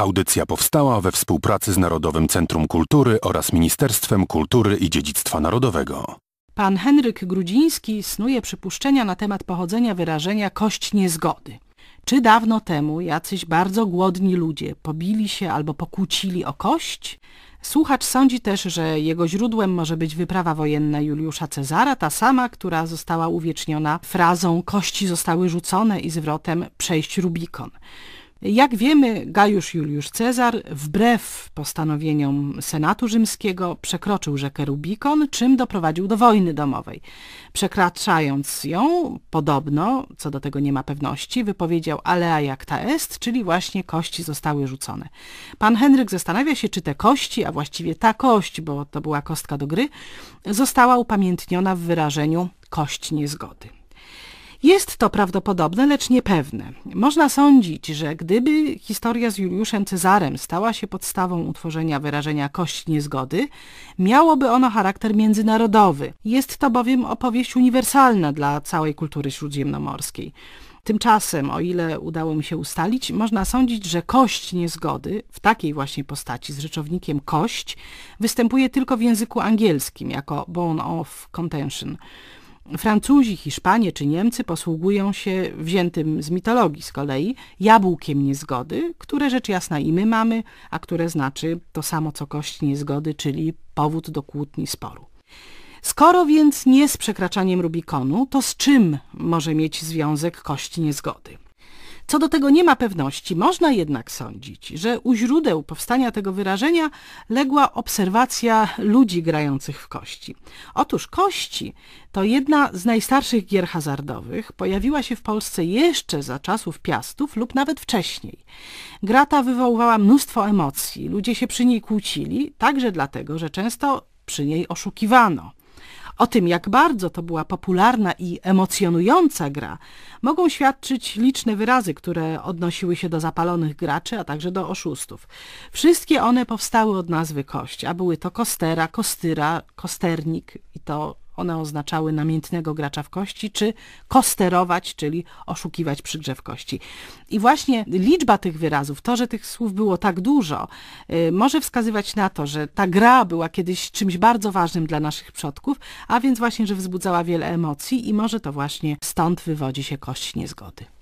Audycja powstała we współpracy z Narodowym Centrum Kultury oraz Ministerstwem Kultury i Dziedzictwa Narodowego. Pan Henryk Grudziński snuje przypuszczenia na temat pochodzenia wyrażenia kość niezgody. Czy dawno temu jacyś bardzo głodni ludzie pobili się albo pokłócili o kość? Słuchacz sądzi też, że jego źródłem może być wyprawa wojenna Juliusza Cezara, ta sama, która została uwieczniona frazą kości zostały rzucone i zwrotem przejść Rubikon. Jak wiemy, Gajusz Juliusz Cezar wbrew postanowieniom Senatu Rzymskiego przekroczył rzekę Rubikon, czym doprowadził do wojny domowej. Przekraczając ją, podobno, co do tego nie ma pewności, wypowiedział alea ta est, czyli właśnie kości zostały rzucone. Pan Henryk zastanawia się, czy te kości, a właściwie ta kość, bo to była kostka do gry, została upamiętniona w wyrażeniu kość niezgody. Jest to prawdopodobne, lecz niepewne. Można sądzić, że gdyby historia z Juliuszem Cezarem stała się podstawą utworzenia wyrażenia kość niezgody, miałoby ono charakter międzynarodowy. Jest to bowiem opowieść uniwersalna dla całej kultury śródziemnomorskiej. Tymczasem, o ile udało mi się ustalić, można sądzić, że kość niezgody w takiej właśnie postaci z rzeczownikiem kość występuje tylko w języku angielskim jako bone of contention. Francuzi, Hiszpanie czy Niemcy posługują się wziętym z mitologii z kolei jabłkiem niezgody, które rzecz jasna i my mamy, a które znaczy to samo co kość niezgody, czyli powód do kłótni sporu. Skoro więc nie z przekraczaniem Rubikonu, to z czym może mieć związek kości niezgody? Co do tego nie ma pewności. Można jednak sądzić, że u źródeł powstania tego wyrażenia legła obserwacja ludzi grających w kości. Otóż kości to jedna z najstarszych gier hazardowych. Pojawiła się w Polsce jeszcze za czasów Piastów lub nawet wcześniej. Grata wywoływała mnóstwo emocji. Ludzie się przy niej kłócili, także dlatego, że często przy niej oszukiwano. O tym, jak bardzo to była popularna i emocjonująca gra, mogą świadczyć liczne wyrazy, które odnosiły się do zapalonych graczy, a także do oszustów. Wszystkie one powstały od nazwy kości, a były to kostera, kostyra, kosternik i to one oznaczały namiętnego gracza w kości, czy kosterować, czyli oszukiwać przy grze w kości. I właśnie liczba tych wyrazów, to, że tych słów było tak dużo, yy, może wskazywać na to, że ta gra była kiedyś czymś bardzo ważnym dla naszych przodków, a więc właśnie, że wzbudzała wiele emocji i może to właśnie stąd wywodzi się kość niezgody.